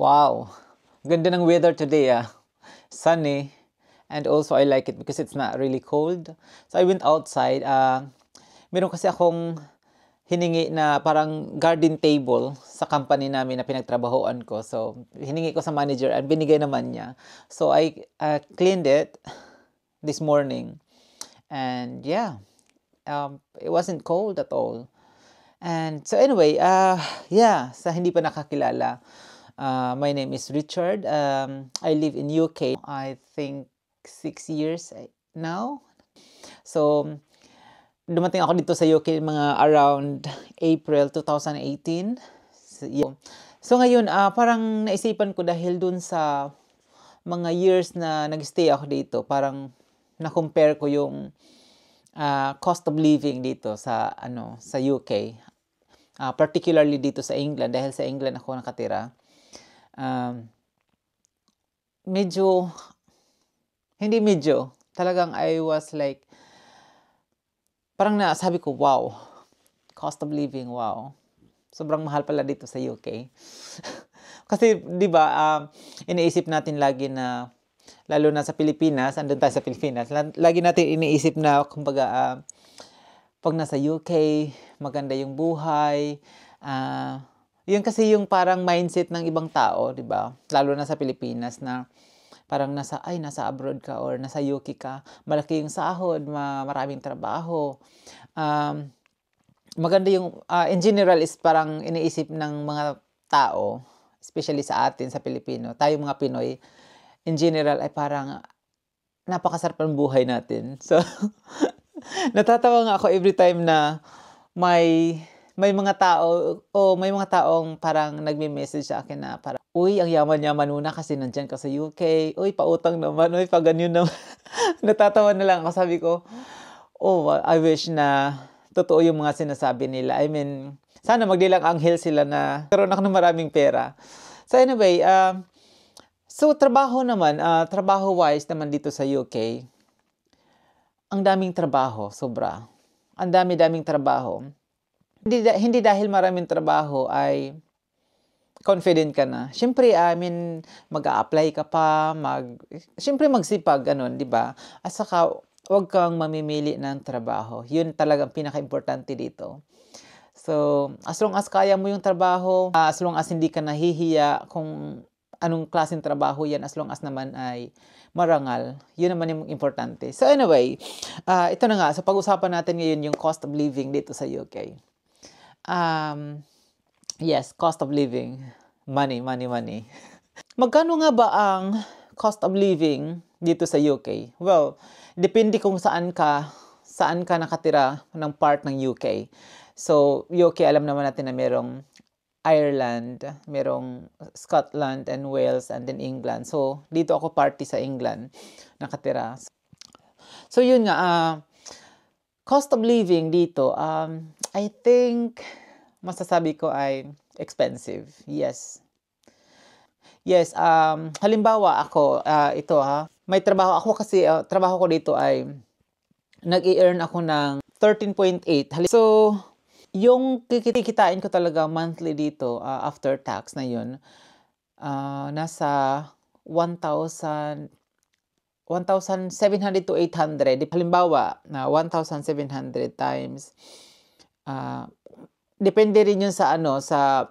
Wow, ganda ng weather today ah. Sunny and also I like it because it's not really cold. So I went outside. Uh, meron kasi akong hiningi na parang garden table sa company namin na pinagtrabahoan ko. So hiningi ko sa manager and binigay naman niya. So I uh, cleaned it this morning. And yeah, um, it wasn't cold at all. And so anyway, uh, yeah, sa hindi pa nakakilala, Uh, my name is Richard. Um, I live in UK. I think six years eh, now. So, dumating ako dito sa UK mga around April 2018. So, yeah. so ngayon, uh, parang naisipan ko dahil dun sa mga years na nag-stay ako dito, parang na-compare ko yung uh, cost of living dito sa ano sa UK. Uh, ah, particularly dito sa England dahil sa England ako nakatira um, medyo, hindi medyo, talagang I was like, parang na sabi ko, wow, cost of living, wow. Sobrang mahal pala dito sa UK. Kasi, di ba, um, iniisip natin lagi na, lalo na sa Pilipinas, andun tayo sa Pilipinas, lagi natin iniisip na, kumbaga, uh, pag nasa UK, maganda yung buhay, uh, yun kasi yung parang mindset ng ibang tao, di ba? Lalo na sa Pilipinas na parang nasa, ay, nasa abroad ka or nasa UK ka, malaki yung sahod, ma- maraming trabaho. Um, maganda yung, uh, in general is parang iniisip ng mga tao, especially sa atin, sa Pilipino, tayo mga Pinoy, in general ay parang napakasarap ng buhay natin. So, natatawa nga ako every time na may may mga tao o may mga taong parang nagme-message sa akin na para uy, ang yaman-yaman nuna kasi nandiyan ka sa UK. Uy, pautang naman. Uy, pag ganyan naman. Natatawa na lang. ako Sabi ko, oh, I wish na totoo yung mga sinasabi nila. I mean, sana magdilang anghel sila na karoon ako ng maraming pera. So anyway, uh, so trabaho naman, uh, trabaho-wise naman dito sa UK, ang daming trabaho, sobra. Ang dami-daming trabaho. Hindi, hindi dahil maraming trabaho ay confident ka na. Siyempre, I mean, mag-a-apply ka pa, mag... Siyempre, magsipag, ganun, di ba? At saka, huwag kang mamimili ng trabaho. Yun talagang pinaka-importante dito. So, as long as kaya mo yung trabaho, ah, as long as hindi ka nahihiya kung anong klaseng trabaho yan, as long as naman ay marangal, yun naman yung importante. So anyway, uh, ito na nga, so pag-usapan natin ngayon yung cost of living dito sa UK. Um, yes, cost of living. Money, money, money. Magkano nga ba ang cost of living dito sa UK? Well, depende kung saan ka saan ka nakatira ng part ng UK. So, UK alam naman natin na merong Ireland, merong Scotland and Wales and then England. So, dito ako party sa England nakatira. So, yun nga uh, cost of living dito um I think masasabi ko ay expensive. Yes. Yes, um, halimbawa ako, uh, ito ha, may trabaho ako kasi, uh, trabaho ko dito ay nag-i-earn ako ng 13.8. So, yung kikitain ko talaga monthly dito uh, after tax na yun, uh, nasa 1,000 1,700 to 800. Halimbawa, na uh, 1,700 times uh, depende rin yun sa ano, sa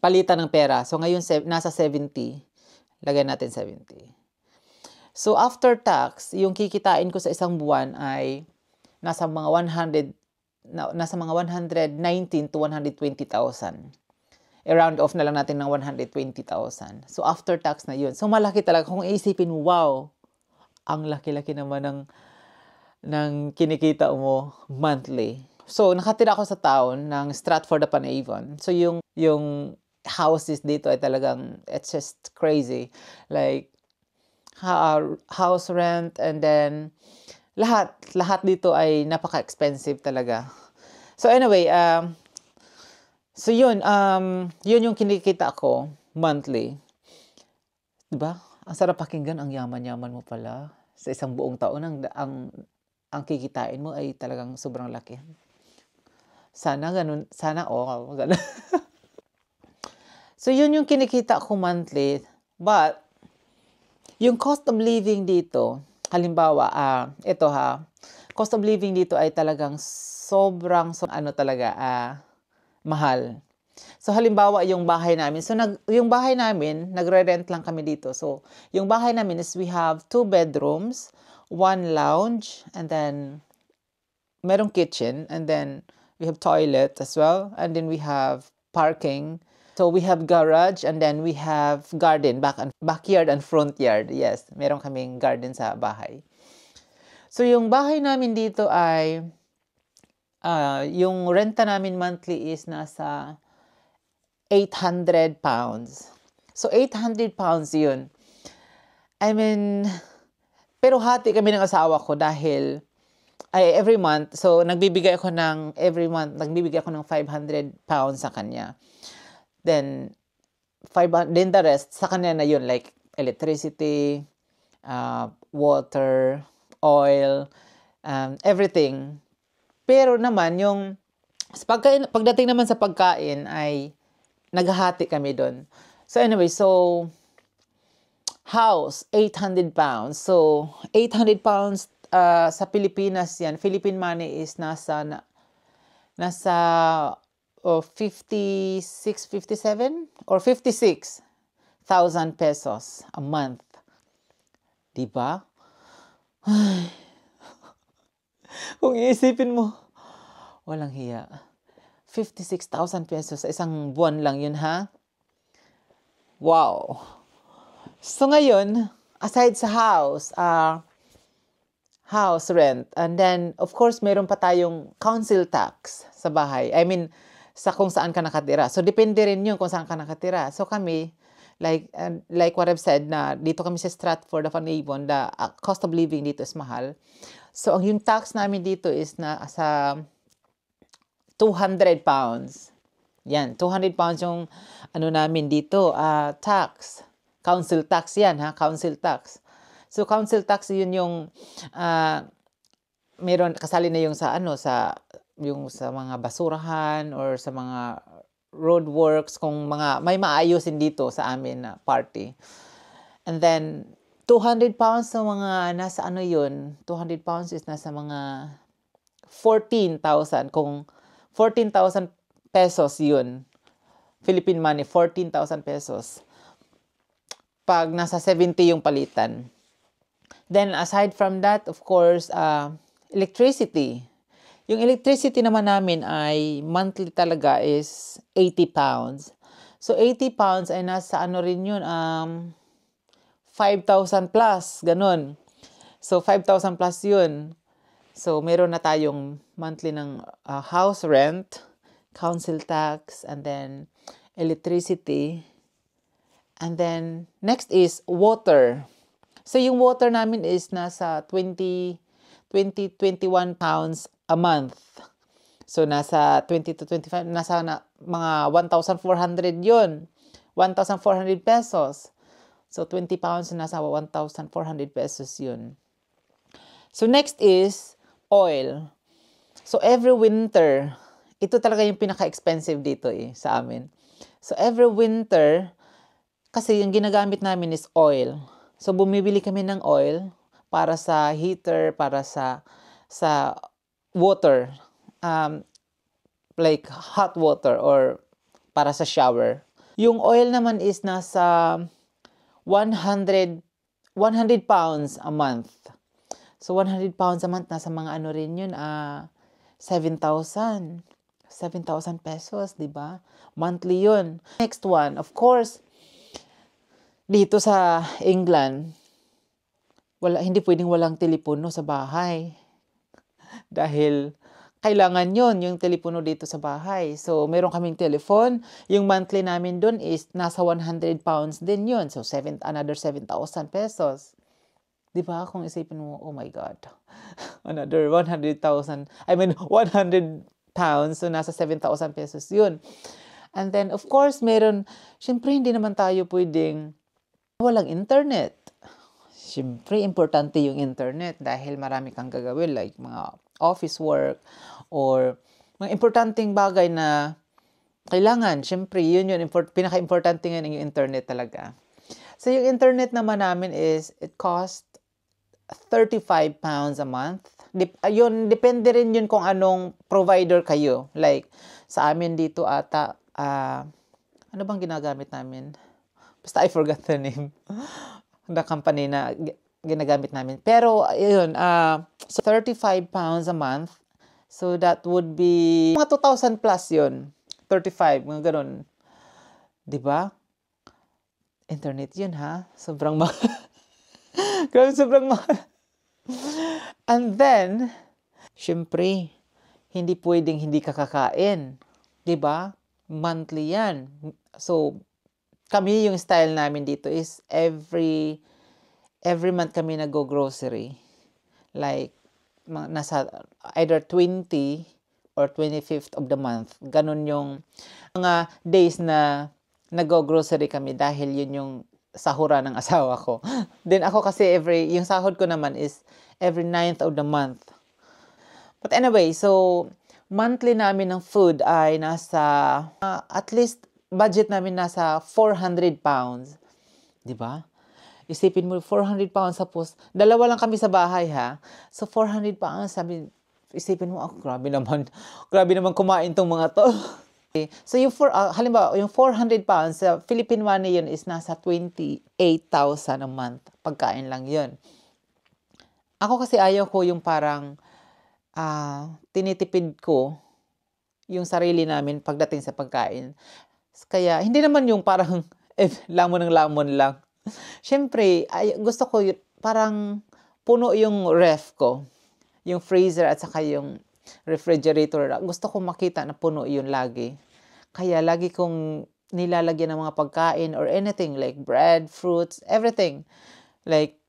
palitan ng pera. So ngayon nasa 70. Lagay natin 70. So after tax, yung kikitain ko sa isang buwan ay nasa mga 100 nasa mga 119 to 120,000. I-round off na lang natin ng 120,000. So after tax na 'yun. So malaki talaga kung iisipin, wow. Ang laki-laki naman ng ng kinikita mo monthly. So, nakatira ako sa town ng Stratford-upon-Avon. So, yung, yung houses dito ay talagang, it's just crazy. Like, ha- house rent and then, lahat, lahat dito ay napaka-expensive talaga. So, anyway, um, so yun, um, yun yung kinikita ko monthly. Diba? Ang sarap pakinggan, ang yaman-yaman mo pala. Sa isang buong taon, ang, ang, ang kikitain mo ay talagang sobrang laki. Sana ganun, sana all. Oh, ganun. so, yun yung kinikita ko monthly. But, yung cost of living dito, halimbawa, ah, uh, ito ha, cost of living dito ay talagang sobrang, so, ano talaga, ah, uh, mahal. So halimbawa yung bahay namin. So nag, yung bahay namin, nagre-rent lang kami dito. So yung bahay namin is we have two bedrooms, one lounge, and then merong kitchen, and then we have toilet as well and then we have parking so we have garage and then we have garden back and backyard and front yard yes meron kaming garden sa bahay so yung bahay namin dito ay uh, yung renta namin monthly is nasa 800 pounds so 800 pounds yun I mean pero hati kami ng asawa ko dahil ay every month, so nagbibigay ako ng, every month, nagbibigay ako ng 500 pounds sa kanya. Then, 500, then the rest, sa kanya na yun, like electricity, uh, water, oil, um, everything. Pero naman, yung pagkain, pagdating naman sa pagkain ay naghahati kami doon. So anyway, so house, 800 pounds. So, 800 pounds uh, sa Pilipinas yan, Philippine money is nasa na, nasa oh, 56, 57 or 56,000 pesos a month. Diba? ba? Kung iisipin mo, walang hiya. 56,000 pesos isang buwan lang yun ha. Wow. So ngayon, aside sa house, ah uh, house rent. And then, of course, meron pa tayong council tax sa bahay. I mean, sa kung saan ka nakatira. So, depende rin yun kung saan ka nakatira. So, kami, like, uh, like what I've said, na dito kami sa Stratford of Avon, the uh, cost of living dito is mahal. So, ang yung tax namin dito is na sa 200 pounds. Yan, 200 pounds yung ano namin dito, uh, tax. Council tax yan, ha? Council tax. So council tax yun yung uh, meron kasali na yung sa ano sa yung sa mga basurahan or sa mga road works kung mga may maayusin dito sa amin na party. And then 200 pounds sa mga nasa ano yun, 200 pounds is nasa mga 14,000 kung 14,000 pesos yun. Philippine money 14,000 pesos. Pag nasa 70 yung palitan. Then aside from that, of course, uh, electricity. Yung electricity naman namin ay monthly talaga is 80 pounds. So 80 pounds ay nasa ano rin yun, um, 5,000 plus, ganun. So 5,000 plus yun. So meron na tayong monthly ng uh, house rent, council tax, and then electricity. And then next is water. Water. So, yung water namin is nasa 20, 20, 21 pounds a month. So, nasa 20 to 25, nasa na, mga 1,400 yon 1,400 pesos. So, 20 pounds, nasa 1,400 pesos yun. So, next is oil. So, every winter, ito talaga yung pinaka-expensive dito eh, sa amin. So, every winter, kasi yung ginagamit namin is oil. So bumibili kami ng oil para sa heater, para sa sa water. Um, like hot water or para sa shower. Yung oil naman is nasa 100 100 pounds a month. So 100 pounds a month nasa mga ano rin yun ah uh, 7,000. 7,000 pesos, 'di ba? Monthly 'yun. Next one, of course, dito sa England, wala, hindi pwedeng walang telepono sa bahay. Dahil kailangan yon yung telepono dito sa bahay. So, meron kaming telephone. Yung monthly namin doon is nasa 100 pounds din yon So, seven, another 7,000 pesos. Di ba? Kung isipin mo, oh my God, another 100,000, I mean, 100 pounds, so nasa 7,000 pesos yun. And then, of course, meron, syempre hindi naman tayo pwedeng Walang internet. Siyempre, importante yung internet dahil marami kang gagawin like mga office work or mga importanteng bagay na kailangan. Siyempre, yun yun. Import, pinaka-importante ngayon yung internet talaga. So, yung internet naman namin is, it cost 35 pounds a month. Dep- ah, yun, depende rin yun kung anong provider kayo. Like, sa amin dito ata, uh, ano bang ginagamit namin? Basta I forgot the name. the company na ginagamit namin. Pero, yun, uh, ah, so 35 pounds a month. So, that would be mga 2,000 plus yun. 35, mga ganun. ba diba? Internet yun, ha? Sobrang mahal. Grabe, sobrang mahal. And then, syempre, hindi pwedeng hindi ka kakain. ba diba? Monthly yan. So, kami yung style namin dito is every every month kami nag-go grocery. Like nasa either 20 or 25th of the month. Ganun yung mga days na nag grocery kami dahil yun yung sahura ng asawa ko. Then ako kasi every, yung sahod ko naman is every 9th of the month. But anyway, so monthly namin ng food ay nasa uh, at least budget namin nasa 400 pounds. Di ba? Isipin mo, 400 pounds tapos, dalawa lang kami sa bahay ha. So, 400 pounds, sabi, isipin mo, oh, grabe naman, grabe naman kumain tong mga to. So yung for, uh, ah, halimbawa, yung 400 pounds, sa Philippine money yun is nasa 28,000 a month. Pagkain lang yun. Ako kasi ayaw ko yung parang uh, tinitipid ko yung sarili namin pagdating sa pagkain. Kaya, hindi naman yung parang eh, lamon ng lamon lang. Siyempre, ay, gusto ko parang puno yung ref ko. Yung freezer at saka yung refrigerator. Gusto ko makita na puno yun lagi. Kaya lagi kong nilalagyan ng mga pagkain or anything like bread, fruits, everything. Like,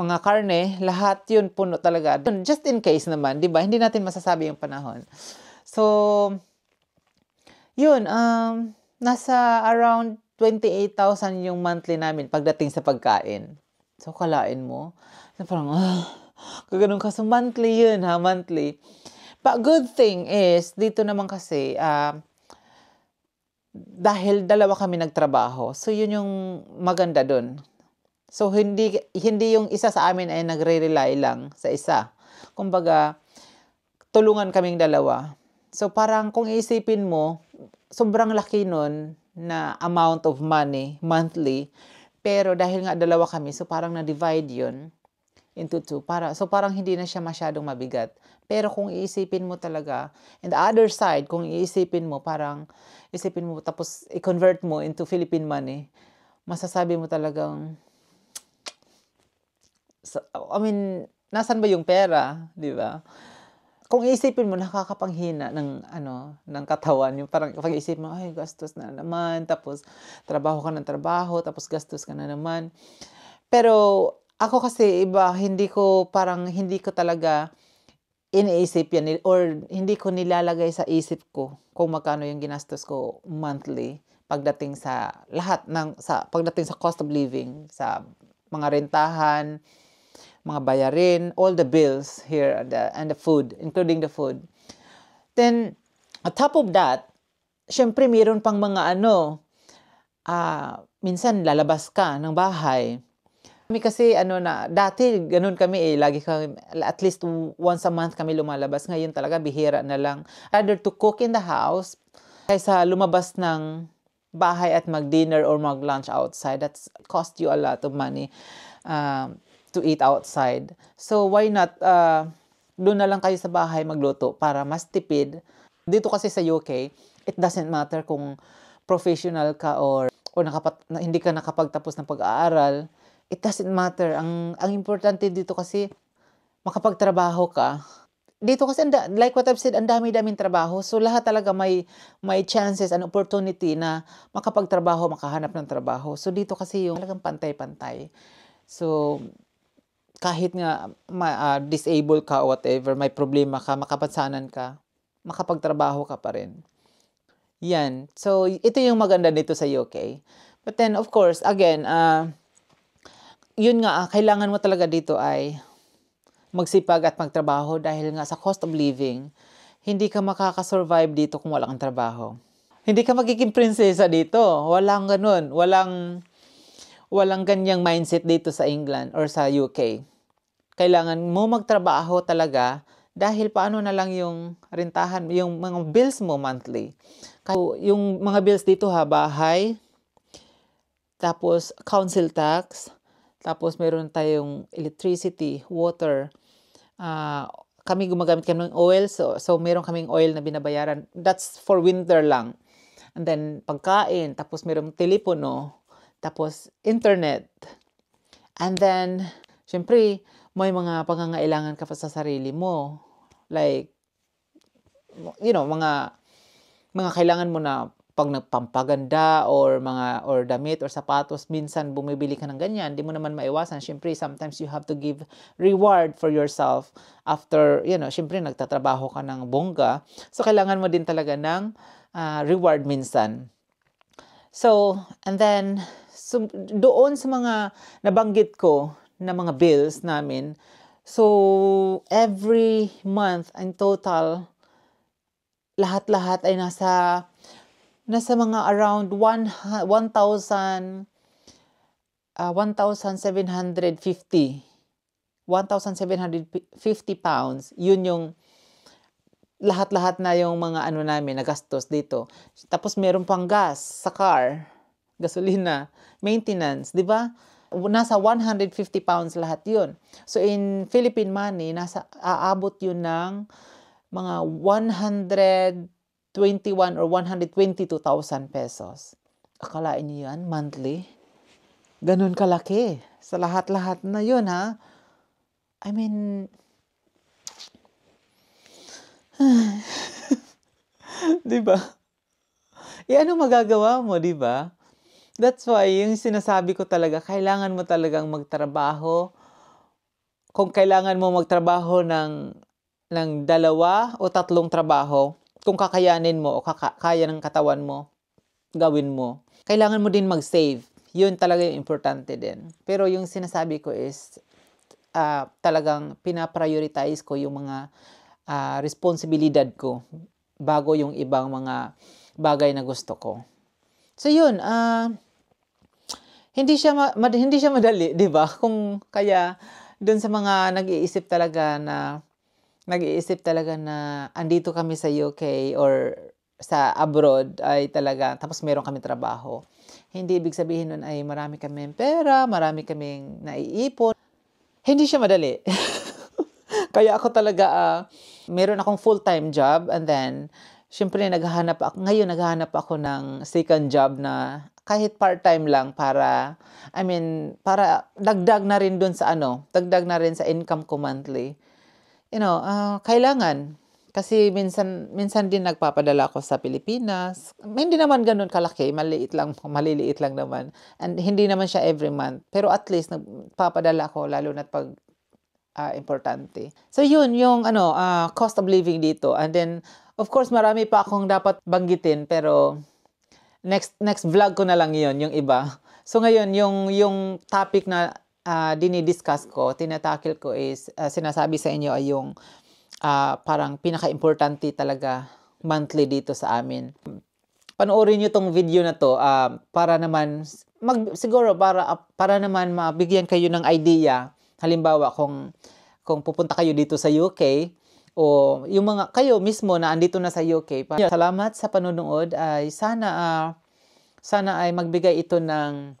mga karne, lahat yun puno talaga. Just in case naman, di ba? Hindi natin masasabi yung panahon. So, yun, um, nasa around 28,000 yung monthly namin pagdating sa pagkain. So, kalain mo. So, parang, ah, kaganon ka. So, monthly yun ha, monthly. But good thing is, dito naman kasi, uh, dahil dalawa kami nagtrabaho, so yun yung maganda dun. So, hindi, hindi yung isa sa amin ay nagre-rely lang sa isa. Kumbaga, tulungan kaming dalawa. So parang kung isipin mo, sobrang laki nun na amount of money monthly. Pero dahil nga dalawa kami, so parang na-divide yun into two. Para, so parang hindi na siya masyadong mabigat. Pero kung iisipin mo talaga, and the other side, kung iisipin mo, parang isipin mo tapos i-convert mo into Philippine money, masasabi mo talagang, I mean, nasan ba yung pera, di ba? kung isipin mo, nakakapanghina ng, ano, ng katawan. Yung parang pag isip mo, ay, gastos na naman, tapos trabaho ka ng trabaho, tapos gastos ka na naman. Pero ako kasi iba, hindi ko parang, hindi ko talaga iniisip yan or hindi ko nilalagay sa isip ko kung magkano yung ginastos ko monthly pagdating sa lahat ng sa pagdating sa cost of living sa mga rentahan mga bayarin, all the bills here and the, and the food, including the food. Then, on top of that, syempre mayroon pang mga ano, uh, minsan lalabas ka ng bahay. Kami kasi ano na, dati ganun kami eh, lagi kami, at least once a month kami lumalabas. Ngayon talaga bihira na lang. Either to cook in the house kaysa lumabas ng bahay at mag-dinner or mag-lunch outside. That's cost you a lot of money. Um, uh, to eat outside. So why not uh, doon na lang kayo sa bahay magluto para mas tipid. Dito kasi sa UK, it doesn't matter kung professional ka or o nakapat, na, hindi ka nakapagtapos ng pag-aaral. It doesn't matter. Ang ang importante dito kasi makapagtrabaho ka. Dito kasi and, like what I've said, ang dami-daming trabaho. So lahat talaga may may chances and opportunity na makapagtrabaho, makahanap ng trabaho. So dito kasi yung talagang pantay-pantay. So kahit nga ma, uh, disable ka o whatever, may problema ka, makapansanan ka, makapagtrabaho ka pa rin. Yan. So, ito yung maganda nito sa UK. But then, of course, again, uh, yun nga, uh, kailangan mo talaga dito ay magsipag at magtrabaho dahil nga sa cost of living, hindi ka makakasurvive dito kung wala kang trabaho. Hindi ka magiging prinsesa dito. Walang ganun. Walang, walang ganyang mindset dito sa England or sa UK kailangan mo magtrabaho talaga dahil paano na lang yung rentahan, yung mga bills mo monthly. So, yung mga bills dito ha, bahay, tapos council tax, tapos meron tayong electricity, water, uh, kami gumagamit kami ng oil, so, so meron kaming oil na binabayaran. That's for winter lang. And then pagkain, tapos meron telepono, tapos internet. And then, syempre, may mga pangangailangan ka pa sa sarili mo. Like, you know, mga mga kailangan mo na pag nagpampaganda or mga or damit or sapatos, minsan bumibili ka ng ganyan, di mo naman maiwasan. Siyempre, sometimes you have to give reward for yourself after, you know, siyempre nagtatrabaho ka ng bongga. So, kailangan mo din talaga ng uh, reward minsan. So, and then, so, doon sa mga nabanggit ko na mga bills namin. So, every month, in total, lahat-lahat ay nasa nasa mga around 1,000 uh, 1,750 1,750 pounds. Yun yung lahat-lahat na yung mga ano namin na gastos dito. Tapos meron pang gas sa car, gasolina, maintenance, 'di ba? nasa 150 pounds lahat yun. So in Philippine money, nasa aabot yun ng mga 121 or 122,000 pesos. Akalain niyo yan, monthly? Ganun kalaki. Sa lahat-lahat na yun, ha? I mean, di ba? E ano magagawa mo, di ba? That's why, yung sinasabi ko talaga, kailangan mo talagang magtrabaho. Kung kailangan mo magtrabaho ng, ng dalawa o tatlong trabaho, kung kakayanin mo o kaka- kaya ng katawan mo, gawin mo. Kailangan mo din mag-save. Yun talaga yung importante din. Pero yung sinasabi ko is, uh, talagang pinaprioritize ko yung mga uh, responsibilidad ko bago yung ibang mga bagay na gusto ko. So yun, ah... Uh, hindi siya ma- hindi siya madali, 'di ba? Kung kaya doon sa mga nag-iisip talaga na nag-iisip talaga na andito kami sa UK or sa abroad ay talaga tapos meron kami trabaho. Hindi ibig sabihin nun ay marami kaming pera, marami kaming naiipon. Hindi siya madali. Kaya ako talaga, uh, meron akong full-time job and then, syempre naghahanap ako, ngayon naghahanap ako ng second job na kahit part-time lang para, I mean, para dagdag na rin dun sa ano, dagdag na rin sa income ko monthly. You know, uh, kailangan. Kasi minsan, minsan din nagpapadala ako sa Pilipinas. Hindi naman ganoon kalaki, maliit lang, maliliit lang naman. And hindi naman siya every month. Pero at least, nagpapadala ako lalo na pag uh, importante. So yun, yung ano, uh, cost of living dito. And then, of course, marami pa akong dapat banggitin pero next next vlog ko na lang 'yon, yung iba. So ngayon, yung yung topic na uh, dinidiscuss ko, tinatakil ko is uh, sinasabi sa inyo ay yung uh, parang pinaka-importante talaga monthly dito sa amin. Panoorin niyo tong video na to uh, para naman mag siguro para para naman mabigyan kayo ng idea halimbawa kung kung pupunta kayo dito sa UK o yung mga kayo mismo na andito na sa UK. Salamat sa panonood. Ay sana uh, sana ay magbigay ito ng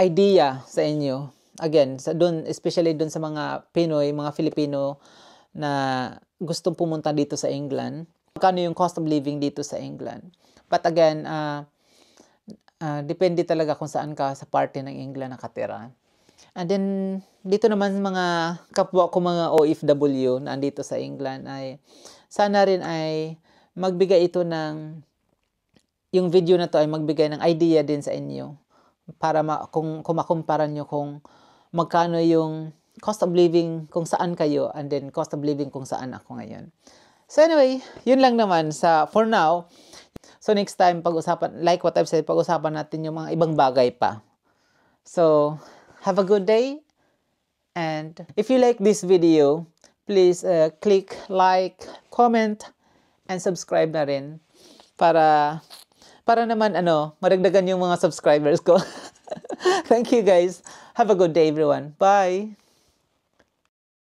idea sa inyo. Again, sa doon especially doon sa mga Pinoy, mga Filipino na gustong pumunta dito sa England. Kano yung cost of living dito sa England. But again, uh, uh, depende talaga kung saan ka sa parte ng England nakatira. And then, dito naman mga kapwa ko mga OFW na andito sa England ay sana rin ay magbigay ito ng yung video na to ay magbigay ng idea din sa inyo para ma, kung kumakumpara nyo kung magkano yung cost of living kung saan kayo and then cost of living kung saan ako ngayon. So anyway, yun lang naman sa for now. So next time pag-usapan like what I've said, pag-usapan natin yung mga ibang bagay pa. So Have a good day. And if you like this video, please uh, click like, comment, and subscribe na rin para para naman ano, maragdagan yung mga subscribers ko. Thank you guys. Have a good day everyone. Bye.